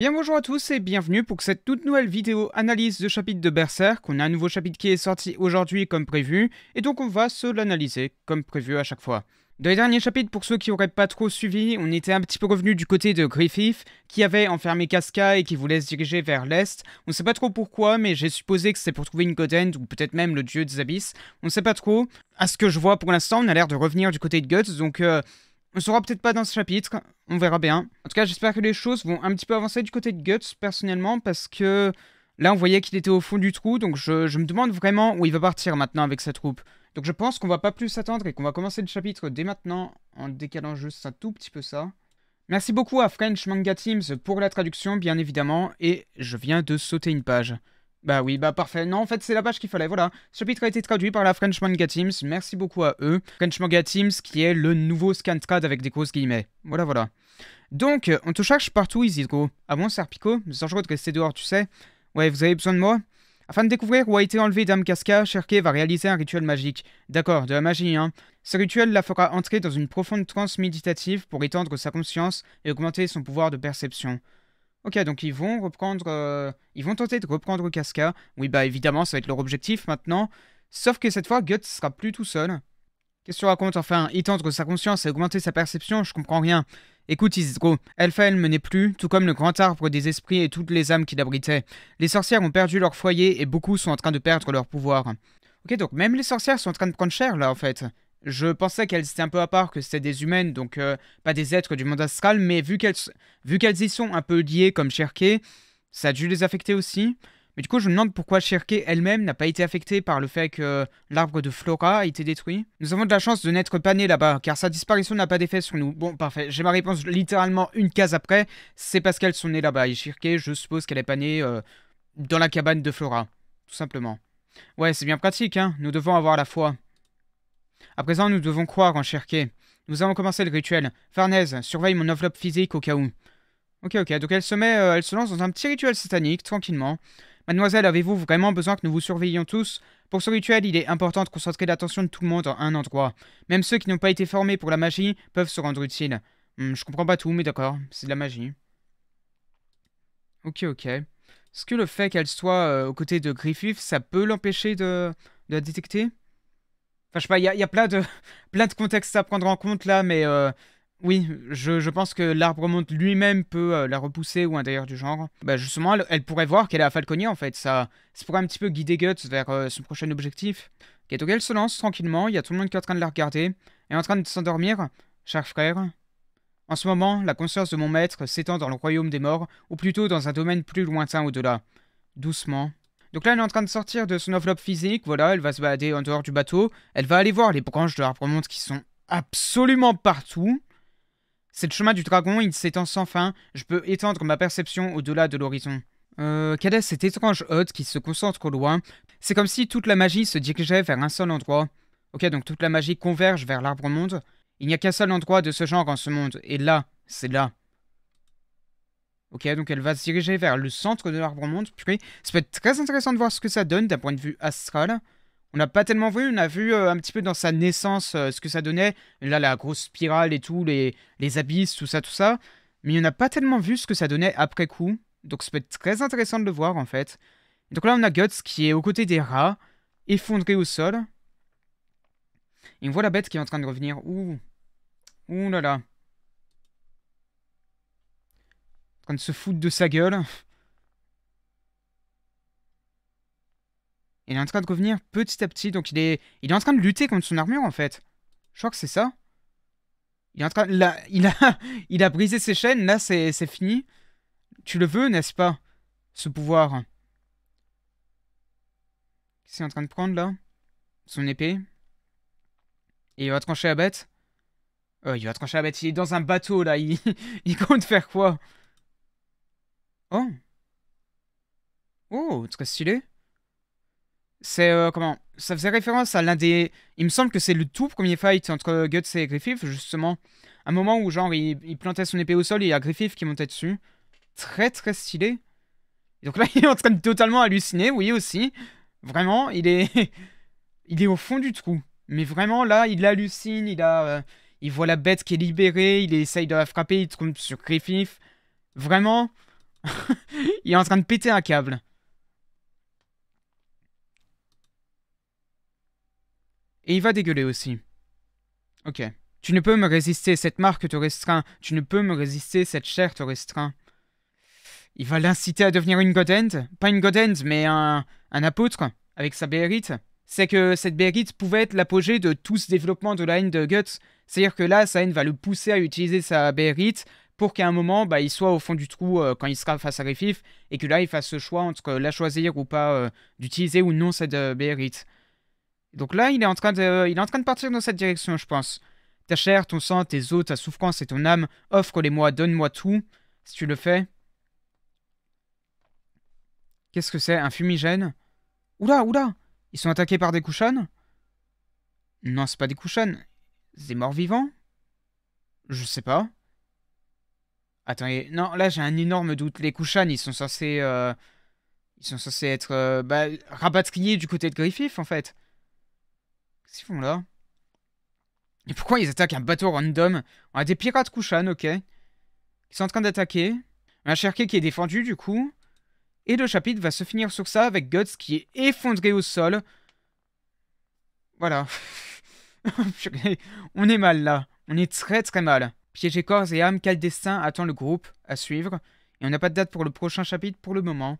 Bien bonjour à tous et bienvenue pour cette toute nouvelle vidéo analyse de chapitre de Berserk. On a un nouveau chapitre qui est sorti aujourd'hui comme prévu, et donc on va se l'analyser comme prévu à chaque fois. Dans les derniers chapitres, pour ceux qui n'auraient pas trop suivi, on était un petit peu revenu du côté de Griffith, qui avait enfermé Casca et qui voulait se diriger vers l'Est. On ne sait pas trop pourquoi, mais j'ai supposé que c'est pour trouver une Godend ou peut-être même le dieu des abysses. On ne sait pas trop. À ce que je vois pour l'instant, on a l'air de revenir du côté de Guts, donc euh, on saura peut-être pas dans ce chapitre, on verra bien. En tout cas, j'espère que les choses vont un petit peu avancer du côté de Guts, personnellement, parce que là, on voyait qu'il était au fond du trou, donc je, je, me demande vraiment où il va partir maintenant avec sa troupe. Donc je pense qu'on va pas plus s'attendre et qu'on va commencer le chapitre dès maintenant, en décalant juste un tout petit peu ça. Merci beaucoup à French Manga Teams pour la traduction, bien évidemment, et je viens de sauter une page. Bah oui, bah parfait. Non, en fait, c'est la page qu'il fallait, voilà. Ce chapitre a été traduit par la French Manga Teams, merci beaucoup à eux. French Manga Teams qui est le nouveau Scantrad avec des grosses guillemets. Voilà, voilà. Donc, euh, on te cherche partout, Isidro. Ah bon, Serpico C'est dangereux de rester dehors, tu sais. Ouais, vous avez besoin de moi afin de découvrir où a été enlevé Dame Casca, Cherke va réaliser un rituel magique. D'accord, de la magie, hein. Ce rituel la fera entrer dans une profonde transe méditative pour étendre sa conscience et augmenter son pouvoir de perception. Ok, donc ils vont reprendre, euh, ils vont tenter de reprendre Casca. Oui, bah évidemment, ça va être leur objectif maintenant. Sauf que cette fois, Guts sera plus tout seul. Qu'est-ce que tu racontes Enfin, étendre sa conscience et augmenter sa perception, je comprends rien. Écoute Isidro, elle me n'est plus, tout comme le grand arbre des esprits et toutes les âmes qui l'abritaient. Les sorcières ont perdu leur foyer et beaucoup sont en train de perdre leur pouvoir. Ok, donc même les sorcières sont en train de prendre cher là en fait. Je pensais qu'elles étaient un peu à part, que c'était des humaines, donc euh, pas des êtres du monde astral, mais vu qu'elles vu y sont un peu liées comme Cherké, ça a dû les affecter aussi. Mais du coup, je me demande pourquoi Cherké elle-même n'a pas été affectée par le fait que l'arbre de Flora a été détruit. Nous avons de la chance de n'être pas nés là-bas, car sa disparition n'a pas d'effet sur nous. Bon, parfait, j'ai ma réponse littéralement une case après, c'est parce qu'elles sont nées là-bas, et Cherké, je suppose qu'elle est pas née euh, dans la cabane de Flora, tout simplement. Ouais, c'est bien pratique, hein. nous devons avoir la foi. À présent, nous devons croire en chercher Nous allons commencer le rituel. Farnese, surveille mon enveloppe physique au cas où. Ok, ok, donc elle se met, euh, elle se lance dans un petit rituel satanique, tranquillement. Mademoiselle, avez-vous vraiment besoin que nous vous surveillions tous Pour ce rituel, il est important de concentrer l'attention de tout le monde en un endroit. Même ceux qui n'ont pas été formés pour la magie peuvent se rendre utiles. Hmm, je comprends pas tout, mais d'accord, c'est de la magie. Ok, ok. Est-ce que le fait qu'elle soit euh, aux côtés de Griffith, ça peut l'empêcher de... de la détecter Enfin, je sais pas, il y a, plein, de, plein de contextes à prendre en compte là, mais euh, oui, je, pense que l'arbre monte lui-même peut euh, la repousser ou un d'ailleurs du genre. Bah, justement, elle, pourrait voir qu'elle est à Falconier, en fait. Ça, pourrait un petit peu guider Guts vers euh, son prochain objectif. elle se lance tranquillement, il y a tout le monde qui est en train de la regarder et en train de s'endormir, cher frère. En ce moment, la conscience de mon maître s'étend dans le royaume des morts, ou plutôt dans un domaine plus lointain au-delà. Doucement, donc là, elle est en train de sortir de son enveloppe physique. Voilà, elle va se balader en dehors du bateau. Elle va aller voir les branches de l'arbre monde qui sont absolument partout. C'est le chemin du dragon, il s'étend sans fin. Je peux étendre ma perception au-delà de l'horizon. Euh, quelle est cette étrange hôte qui se concentre au loin C'est comme si toute la magie se dirigeait vers un seul endroit. Ok, donc toute la magie converge vers l'arbre monde. Il n'y a qu'un seul endroit de ce genre en ce monde, et là, c'est là. Ok, donc elle va se diriger vers le centre de l'arbre monde. Puis, ça peut être très intéressant de voir ce que ça donne d'un point de vue astral. On n'a pas tellement vu, on a vu euh, un petit peu dans sa naissance euh, ce que ça donnait. Là, la grosse spirale et tout, les, les abysses, tout ça, tout ça. Mais on n'a pas tellement vu ce que ça donnait après coup. Donc ça peut être très intéressant de le voir en fait. Donc là, on a Guts qui est aux côtés des rats, effondré au sol. Et on voit la bête qui est en train de revenir. Ouh. Ouh là là. train de se foutre de sa gueule. Il est en train de revenir petit à petit, donc il est, il est en train de lutter contre son armure en fait. Je crois que c'est ça. Il est en train, là, il a, il a brisé ses chaînes. Là, c'est, fini. Tu le veux, n'est-ce pas, ce pouvoir Qu'est-ce qu'il est en train de prendre là Son épée. Et il va trancher la bête. Euh, il va trancher la bête. Il est dans un bateau là. Il, il compte faire quoi Oh Oh, très stylé. C'est euh, comment Ça faisait référence à l'un des. Il me semble que c'est le tout premier fight entre Guts et Griffith, justement. Un moment où, genre, il, plantait son épée au sol et il y a Griffith qui montait dessus. Très, très stylé. donc là, il est en train de totalement halluciner, oui, aussi. Vraiment, il est. il est au fond du trou. Mais vraiment, là, il hallucine, il a. Euh, il voit la bête qui est libérée, il essaye de la frapper, il tombe sur Griffith. Vraiment, il est en train de péter un câble. Et il va dégueuler aussi. Ok. Tu ne peux me résister, cette marque te restreint. Tu ne peux me résister, cette chair te restreint. Il va l'inciter à devenir une god Pas une god mais un, un apôtre, avec sa bérite C'est que cette bérite pouvait être l'apogée de tout ce développement de la haine de Guts. C'est-à-dire que là, sa haine va le pousser à utiliser sa bérite pour qu'à un moment, bah, il soit au fond du trou euh, quand il sera face à Griffith, et que là, il fasse ce choix entre euh, la choisir ou pas, euh, d'utiliser ou non cette bérite Donc là, il est, en train de, il est en train de partir dans cette direction, je pense. Ta chair, ton sang, tes os, ta souffrance et ton âme, offre-les-moi, donne-moi tout, si tu le fais. Qu'est-ce que c'est Un fumigène Oula, oula Ils sont attaqués par des couchons Non, c'est pas des couchonnes. Des morts vivants Je sais pas. Attendez, non, là j'ai un énorme doute. Les Kushan, ils sont censés... Euh, ils sont censés être euh, bah, du côté de Griffith, en fait. Qu'est-ce qu'ils font là Et pourquoi ils attaquent un bateau random On a des pirates Kushan, ok. Ils sont en train d'attaquer. Un Cherké qui est défendu, du coup. Et le chapitre va se finir sur ça, avec Guts qui est effondré au sol. Voilà. on est mal, là. On est très très mal. Piégé corps et âme, quel destin attend le groupe à suivre Et on n'a pas de date pour le prochain chapitre pour le moment.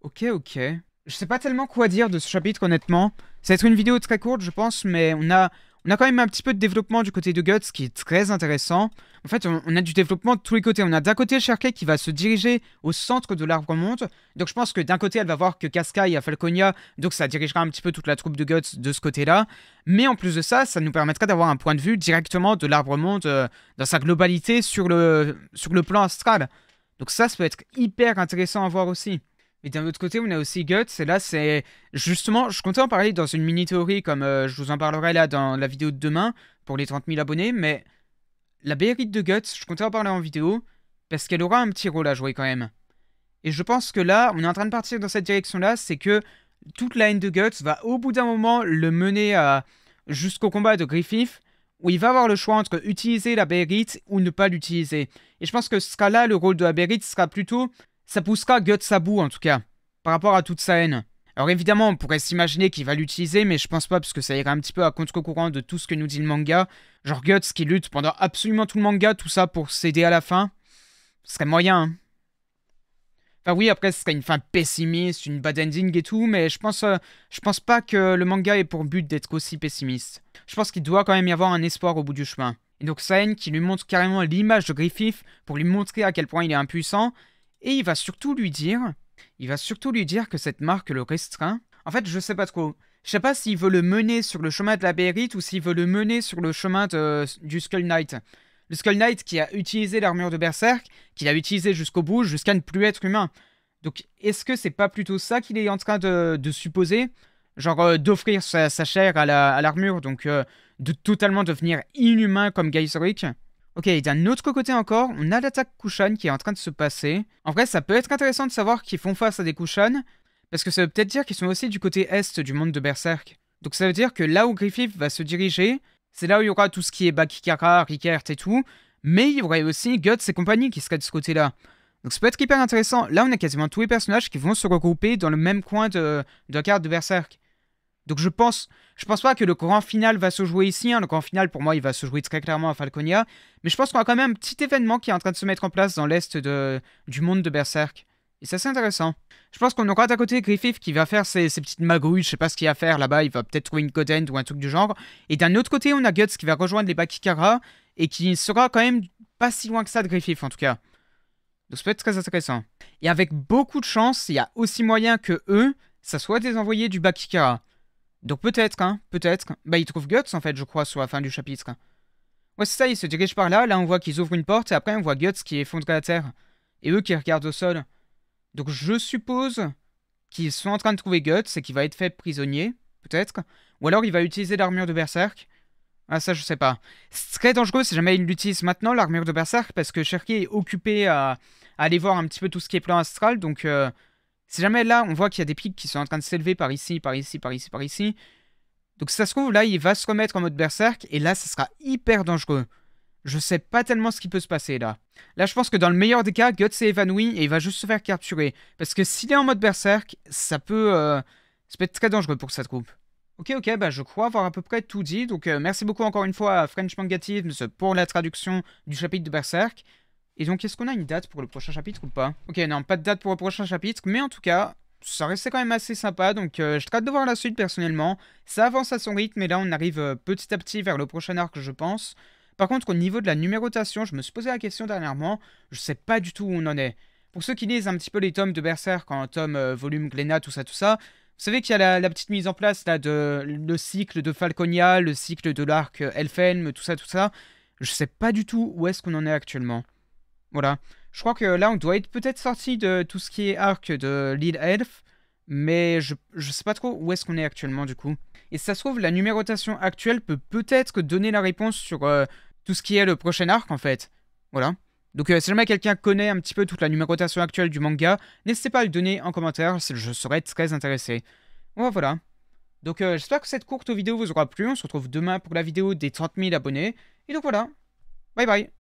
Ok, ok. Je sais pas tellement quoi dire de ce chapitre, honnêtement. Ça va être une vidéo très courte, je pense, mais on a on a quand même un petit peu de développement du côté de Guts qui est très intéressant. En fait, on, a du développement de tous les côtés. On a d'un côté Sharkey qui va se diriger au centre de l'arbre monde. Donc je pense que d'un côté, elle va voir que Casca a Falconia, donc ça dirigera un petit peu toute la troupe de Guts de ce côté-là. Mais en plus de ça, ça nous permettra d'avoir un point de vue directement de l'arbre monde euh, dans sa globalité sur le, sur le plan astral. Donc ça, ça peut être hyper intéressant à voir aussi. Mais d'un autre côté, on a aussi Guts, et là, c'est. Justement, je comptais en parler dans une mini-théorie, comme euh, je vous en parlerai là dans la vidéo de demain, pour les 30 000 abonnés, mais la bérite de Guts, je comptais en parler en vidéo, parce qu'elle aura un petit rôle à jouer quand même. Et je pense que là, on est en train de partir dans cette direction-là, c'est que toute la haine de Guts va au bout d'un moment le mener euh, jusqu'au combat de Griffith, où il va avoir le choix entre utiliser la Bérite ou ne pas l'utiliser. Et je pense que ce sera là le rôle de la Bérite sera plutôt ça poussera Guts à bout en tout cas, par rapport à toute sa haine. Alors évidemment, on pourrait s'imaginer qu'il va l'utiliser, mais je pense pas parce que ça irait un petit peu à contre-courant de tout ce que nous dit le manga. Genre Guts qui lutte pendant absolument tout le manga, tout ça pour céder à la fin. Ce serait moyen. Hein. Enfin oui, après ce serait une fin pessimiste, une bad ending et tout, mais je pense, euh, je pense pas que le manga ait pour but d'être aussi pessimiste. Je pense qu'il doit quand même y avoir un espoir au bout du chemin. Et donc haine qui lui montre carrément l'image de Griffith pour lui montrer à quel point il est impuissant, et il va surtout lui dire, il va surtout lui dire que cette marque le restreint. En fait, je sais pas trop. Je sais pas s'il veut le mener sur le chemin de la Bérite ou s'il veut le mener sur le chemin du Skull Knight. Le Skull Knight qui a utilisé l'armure de Berserk, qu'il a utilisé jusqu'au bout, jusqu'à ne plus être humain. Donc, est-ce que c'est pas plutôt ça qu'il est en train de, supposer Genre euh, d'offrir sa, chair à l'armure, donc euh, de totalement devenir inhumain comme Geyseric Ok, d'un autre côté encore, on a l'attaque Kushan qui est en train de se passer. En vrai, ça peut être intéressant de savoir qu'ils font face à des Kushan, parce que ça veut peut-être dire qu'ils sont aussi du côté est du monde de Berserk. Donc ça veut dire que là où Griffith va se diriger, c'est là où il y aura tout ce qui est Bakikara, Rikert et tout, mais il y aurait aussi Guts et compagnie qui seraient de ce côté-là. Donc ça peut être hyper intéressant. Là, on a quasiment tous les personnages qui vont se regrouper dans le même coin de, de la carte de Berserk. Donc je pense, je pense pas que le grand final va se jouer ici. Hein. Le grand final, pour moi, il va se jouer très clairement à Falconia. Mais je pense qu'on a quand même un petit événement qui est en train de se mettre en place dans l'est du monde de Berserk. Et ça, c'est intéressant. Je pense qu'on aura d'un côté Griffith qui va faire ses, petites magouilles, je sais pas ce qu'il va faire là-bas, il va peut-être trouver une Godend ou un truc du genre. Et d'un autre côté, on a Guts qui va rejoindre les Bakikara et qui sera quand même pas si loin que ça de Griffith en tout cas. Donc ça peut être très intéressant. Et avec beaucoup de chance, il y a aussi moyen que eux, ça soit des envoyés du Bakikara. Donc peut-être, hein, peut-être. Bah, il trouve Guts, en fait, je crois, sur la fin du chapitre. Ouais, c'est ça, il se dirige par là. Là, on voit qu'ils ouvrent une porte et après, on voit Guts qui effondre la terre. Et eux qui regardent au sol. Donc je suppose qu'ils sont en train de trouver Guts et qu'il va être fait prisonnier, peut-être. Ou alors il va utiliser l'armure de Berserk. Ah ça je sais pas. C'est très dangereux si jamais ils l'utilise maintenant, l'armure de Berserk, parce que Cherki est occupé à, aller voir un petit peu tout ce qui est plan astral, donc euh, si jamais là, on voit qu'il y a des pics qui sont en train de s'élever par ici, par ici, par ici, par ici. Donc ça se trouve, là, il va se remettre en mode berserk. Et là, ça sera hyper dangereux. Je sais pas tellement ce qui peut se passer là. Là, je pense que dans le meilleur des cas, Guts s'est évanoui et il va juste se faire capturer. Parce que s'il est en mode berserk, ça peut, euh, peut être très dangereux pour sa troupe. Ok, ok, bah je crois avoir à peu près tout dit. Donc euh, merci beaucoup encore une fois à French Mangatisms pour la traduction du chapitre de Berserk. Et donc, est-ce qu'on a une date pour le prochain chapitre ou pas Ok, non, pas de date pour le prochain chapitre, mais en tout cas, ça restait quand même assez sympa, donc je euh, je traite de voir la suite personnellement. Ça avance à son rythme, et là, on arrive euh, petit à petit vers le prochain arc, je pense. Par contre, au niveau de la numérotation, je me suis posé la question dernièrement, je sais pas du tout où on en est. Pour ceux qui lisent un petit peu les tomes de Berserk un hein, tome euh, volume Glénat, tout ça, tout ça, vous savez qu'il y a la, petite mise en place là de le cycle de Falconia, le cycle de l'arc Elfhelm, tout ça, tout ça. Je sais pas du tout où est-ce qu'on en est actuellement. Voilà. Je crois que là, on doit être peut-être sorti de tout ce qui est arc de l'île Elf, mais je, je sais pas trop où est-ce qu'on est actuellement du coup. Et ça se trouve, la numérotation actuelle peut peut-être donner la réponse sur euh, tout ce qui est le prochain arc en fait. Voilà. Donc euh, si jamais quelqu'un connaît un petit peu toute la numérotation actuelle du manga, n'hésitez pas à le donner en commentaire, je serais très intéressé. voilà. Donc euh, j'espère que cette courte vidéo vous aura plu, on se retrouve demain pour la vidéo des 30 000 abonnés. Et donc voilà, bye bye